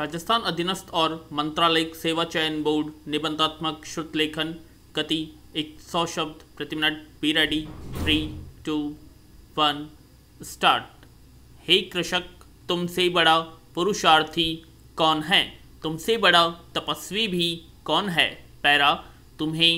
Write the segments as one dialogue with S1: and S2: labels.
S1: राजस्थान अधीनस्थ और मंत्रालय सेवा चयन बोर्ड निबंधात्मक श्रुत लेखन गति एक सौ शब्द प्रति minute be ready three two one start हे कृषक तुमसे बड़ा पुरुषार्थी कौन है तुमसे बड़ा तपस्वी भी कौन है पैरा तुम्हें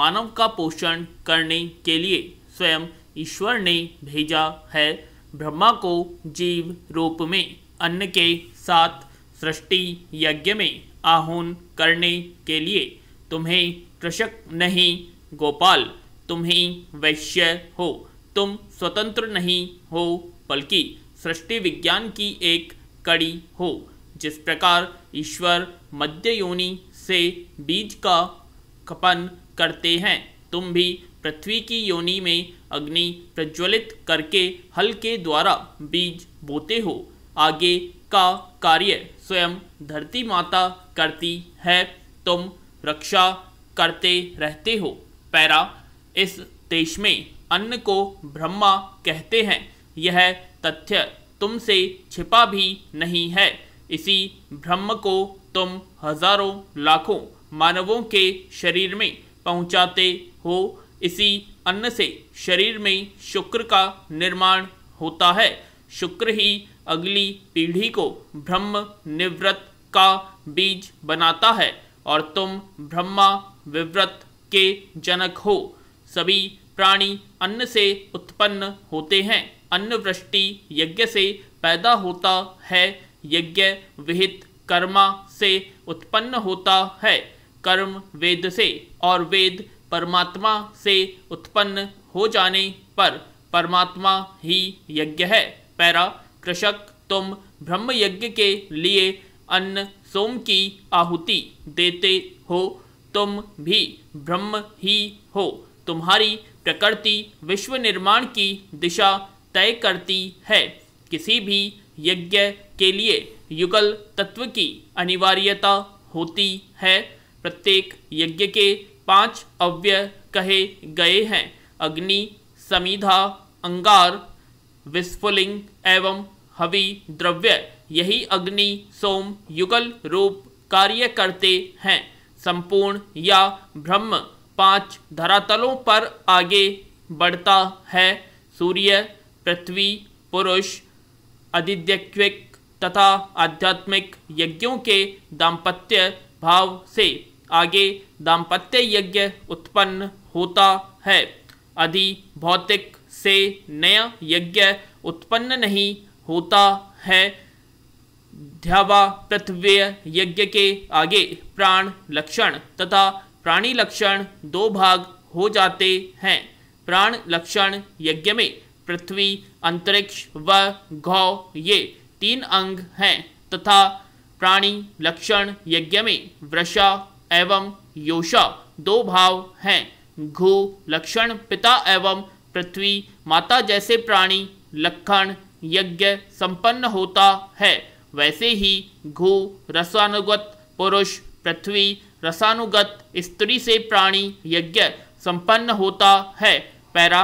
S1: मानव का पोषण करने के लिए स्वयं ईश्वर ने भेजा है ब्रह्मा को जीव रूप में अन्न के साथ सृष्टि यज्ञ में आहून करने के लिए तुम्हें कृषक नहीं गोपाल तुम्हें वैश्य हो तुम स्वतंत्र नहीं हो बल्कि सृष्टि विज्ञान की एक कड़ी हो जिस प्रकार ईश्वर मध्य योनि से बीज का खपन करते हैं तुम भी पृथ्वी की योनि में अग्नि प्रज्वलित करके हल के द्वारा बीज बोते हो आगे का कार्य स्वयं धरती माता करती है तुम रक्षा करते रहते हो पैरा इस देश में अन्न को ब्रह्मा कहते हैं यह तथ्य तुमसे छिपा भी नहीं है इसी ब्रह्म को तुम हजारों लाखों मानवों के शरीर में पहुंचाते हो इसी अन्न से शरीर में शुक्र का निर्माण होता है शुक्र ही अगली पीढ़ी को ब्रह्म निवृत्त का बीज बनाता है और तुम ब्रह्मा विव्रत के जनक हो सभी प्राणी अन्न से उत्पन्न होते हैं अन्न वृष्टि यज्ञ से पैदा होता है यज्ञ विहित कर्मा से उत्पन्न होता है कर्म वेद से और वेद परमात्मा से उत्पन्न हो जाने पर परमात्मा ही यज्ञ है पैरा कृषक तुम ब्रह्म यज्ञ के लिए अन्न सोम की आहुति देते हो तुम भी ब्रह्म ही हो तुम्हारी प्रकृति विश्व निर्माण की दिशा तय करती है किसी भी यज्ञ के लिए युगल तत्व की अनिवार्यता होती है प्रत्येक यज्ञ के पांच अव्यय कहे गए हैं अग्नि समिधा अंगार विस्फुलिंग एवं हवि द्रव्य यही अग्नि सोम युगल रूप कार्य करते हैं संपूर्ण या ब्रह्म पांच धरातलों पर आगे बढ़ता है सूर्य पृथ्वी पुरुष अधिद्यक्विक तथा आध्यात्मिक यज्ञों के दाम्पत्य भाव से आगे दाम्पत्य यज्ञ उत्पन्न होता है अधि भौतिक से नया यज्ञ उत्पन्न नहीं होता है ध्यावा पृथ्वी यज्ञ के आगे प्राण लक्षण तथा प्राणी लक्षण दो भाग हो जाते हैं प्राण लक्षण यज्ञ में पृथ्वी अंतरिक्ष व गौ ये तीन अंग हैं तथा प्राणी लक्षण यज्ञ में वृषा एवं योषा दो भाव हैं घू लक्षण पिता एवं पृथ्वी माता जैसे प्राणी लक्षण यज्ञ संपन्न होता है वैसे ही घू रसानुगत पुरुष पृथ्वी रसानुगत स्त्री से प्राणी यज्ञ संपन्न होता है पैरा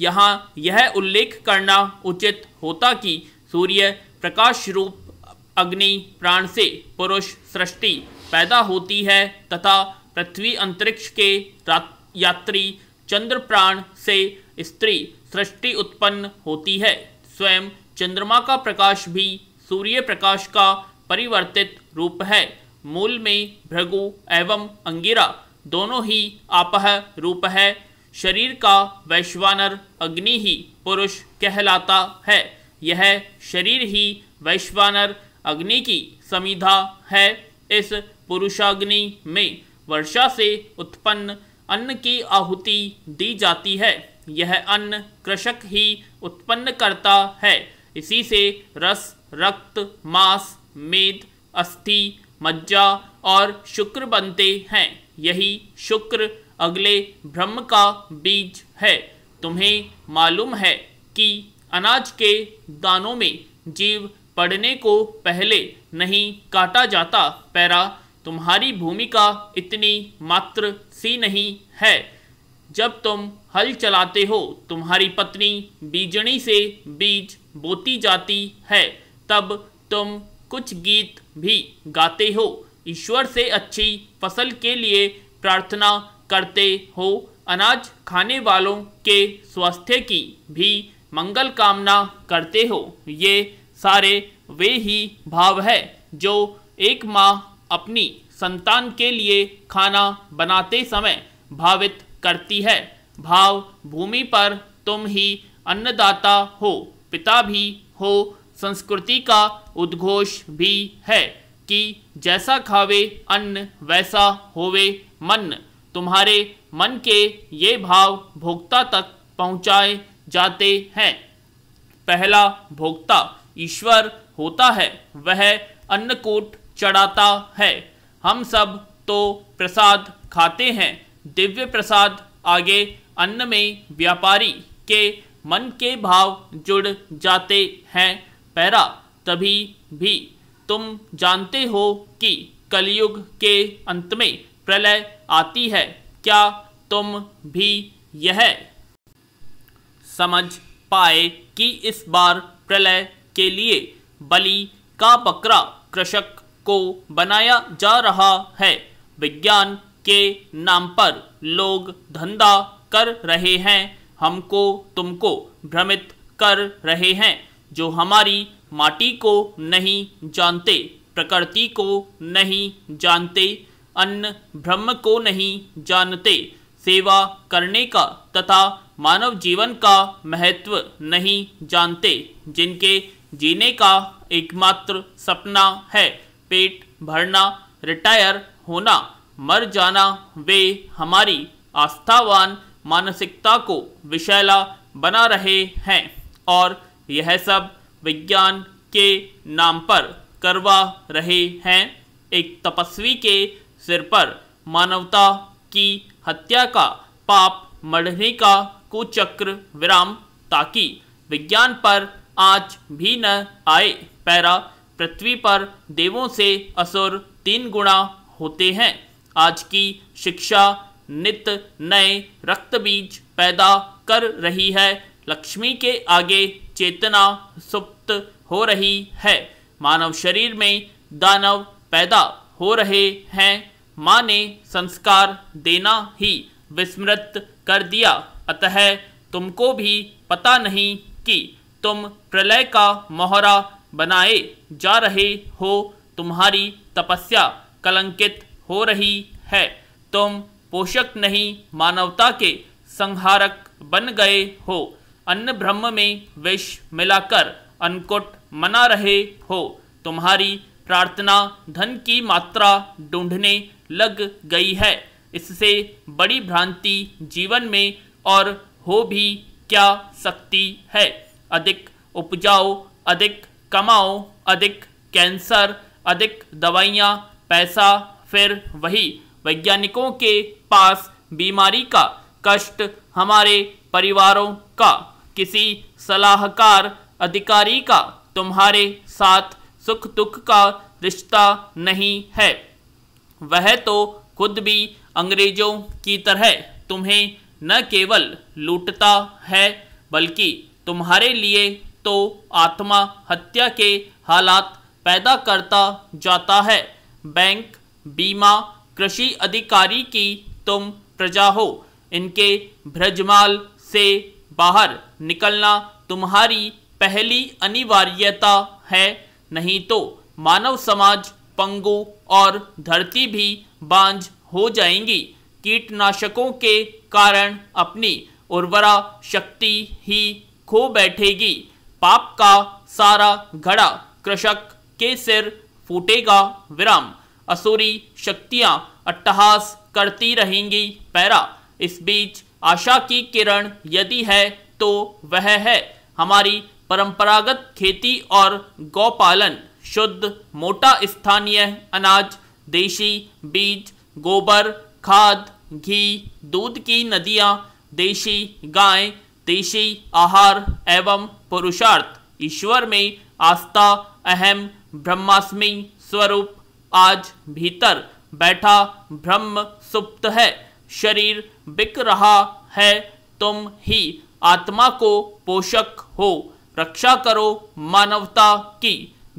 S1: यहाँ यह उल्लेख करना उचित होता कि सूर्य प्रकाश रूप अग्नि प्राण से पुरुष सृष्टि पैदा होती है तथा पृथ्वी अंतरिक्ष के यात्री चंद्र प्राण से स्त्री सृष्टि उत्पन्न होती है स्वयं चंद्रमा का प्रकाश भी सूर्य प्रकाश का परिवर्तित रूप है मूल में भृगु एवं अंगिरा दोनों ही आपह रूप है शरीर का वैश्वानर अग्नि ही पुरुष कहलाता है यह शरीर ही वैश्वानर अग्नि की समिधा है इस पुरुषाग्नि में वर्षा से उत्पन्न अन्न की आहुति दी जाती है यह अन्न कृषक ही उत्पन्न करता है इसी से रस रक्त मांस मेद अस्थि मज्जा और शुक्र बनते हैं यही शुक्र अगले ब्रह्म का बीज है तुम्हें मालूम है कि अनाज के दानों में जीव पड़ने को पहले नहीं काटा जाता पैरा तुम्हारी भूमिका इतनी मात्र सी नहीं है जब तुम हल चलाते हो तुम्हारी पत्नी बीजनी से बीज बोती जाती है तब तुम कुछ गीत भी गाते हो ईश्वर से अच्छी फसल के लिए प्रार्थना करते हो अनाज खाने वालों के स्वास्थ्य की भी मंगल कामना करते हो ये सारे वे ही भाव है जो एक माँ अपनी संतान के लिए खाना बनाते समय भावित करती है भाव भूमि पर तुम ही अन्नदाता हो पिता भी हो संस्कृति का उद्घोष भी है कि जैसा खावे अन्न वैसा होवे मन तुम्हारे मन के ये भाव भोक्ता तक पहुँचाए जाते हैं पहला भोक्ता ईश्वर होता है वह अन्नकूट चढ़ाता है हम सब तो प्रसाद खाते हैं दिव्य प्रसाद आगे अन्न में व्यापारी के मन के भाव जुड़ जाते हैं पैरा तभी भी तुम जानते हो कि कलयुग के अंत में प्रलय आती है क्या तुम भी यह समझ पाए कि इस बार प्रलय के लिए बलि का बकरा कृषक को बनाया जा रहा है विज्ञान के नाम पर लोग धंधा कर रहे हैं हमको तुमको भ्रमित कर रहे हैं जो हमारी माटी को नहीं जानते प्रकृति को नहीं जानते अन्न ब्रह्म को नहीं जानते सेवा करने का तथा मानव जीवन का महत्व नहीं जानते जिनके जीने का एकमात्र सपना है पेट भरना रिटायर होना मर जाना वे हमारी आस्थावान मानसिकता को विषैला बना रहे हैं और यह सब विज्ञान के नाम पर करवा रहे हैं एक तपस्वी के सिर पर मानवता की हत्या का पाप मढ़ने का कुचक्र विराम ताकि विज्ञान पर आज भी न आए पैरा पृथ्वी पर देवों से असुर तीन गुणा होते हैं आज की शिक्षा नित नए रक्त बीज पैदा कर रही है लक्ष्मी के आगे चेतना सुप्त हो रही है मानव शरीर में दानव पैदा हो रहे हैं माँ ने संस्कार देना ही विस्मृत कर दिया अतः तुमको भी पता नहीं कि तुम प्रलय का मोहरा बनाए जा रहे हो तुम्हारी तपस्या कलंकित हो रही है तुम पोषक नहीं मानवता के संहारक बन गए हो अन्य ब्रह्म में विष मिलाकर अनकुट मना रहे हो तुम्हारी प्रार्थना धन की मात्रा ढूंढने लग गई है इससे बड़ी भ्रांति जीवन में और हो भी क्या सकती है अधिक उपजाओ अधिक कमाओ अधिक कैंसर अधिक दवाइयाँ पैसा फिर वही वैज्ञानिकों के पास बीमारी का कष्ट हमारे परिवारों का किसी सलाहकार अधिकारी का तुम्हारे साथ सुख दुख का रिश्ता नहीं है वह तो खुद भी अंग्रेजों की तरह तुम्हें न केवल लूटता है बल्कि तुम्हारे लिए तो आत्मा हत्या के हालात पैदा करता जाता है बैंक बीमा कृषि अधिकारी की तुम प्रजा हो इनके भ्रजमाल से बाहर निकलना तुम्हारी पहली अनिवार्यता है नहीं तो मानव समाज पंगु और धरती भी बांझ हो जाएंगी कीटनाशकों के कारण अपनी उर्वरा शक्ति ही खो बैठेगी पाप का सारा घड़ा कृषक के सिर फूटेगा विराम असूरी शक्तियां अट्टहास करती रहेंगी पैरा इस बीच आशा की किरण यदि है तो वह है हमारी परंपरागत खेती और गौपालन शुद्ध मोटा स्थानीय अनाज देशी बीज गोबर खाद घी दूध की नदियाँ देशी गाय देशी आहार एवं पुरुषार्थ ईश्वर में आस्था अहम ब्रह्मास्मि स्वरूप आज भीतर बैठा ब्रह्म सुप्त है शरीर बिक रहा है तुम ही आत्मा को पोषक हो रक्षा करो मानवता की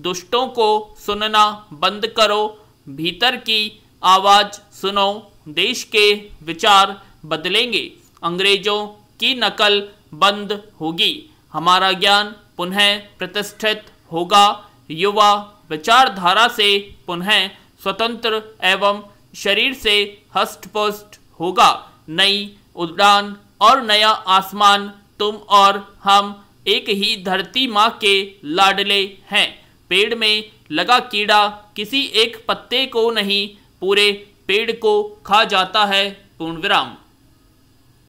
S1: दुष्टों को सुनना बंद करो भीतर की आवाज़ सुनो देश के विचार बदलेंगे अंग्रेजों की नकल बंद होगी हमारा ज्ञान पुनः प्रतिष्ठित होगा युवा विचारधारा से पुनः स्वतंत्र एवं शरीर से हस्तपुष्ट होगा नई उड़ान और नया आसमान तुम और हम एक ही धरती माँ के लाडले हैं पेड़ में लगा कीड़ा किसी एक पत्ते को नहीं पूरे पेड़ को खा जाता है पूर्ण विराम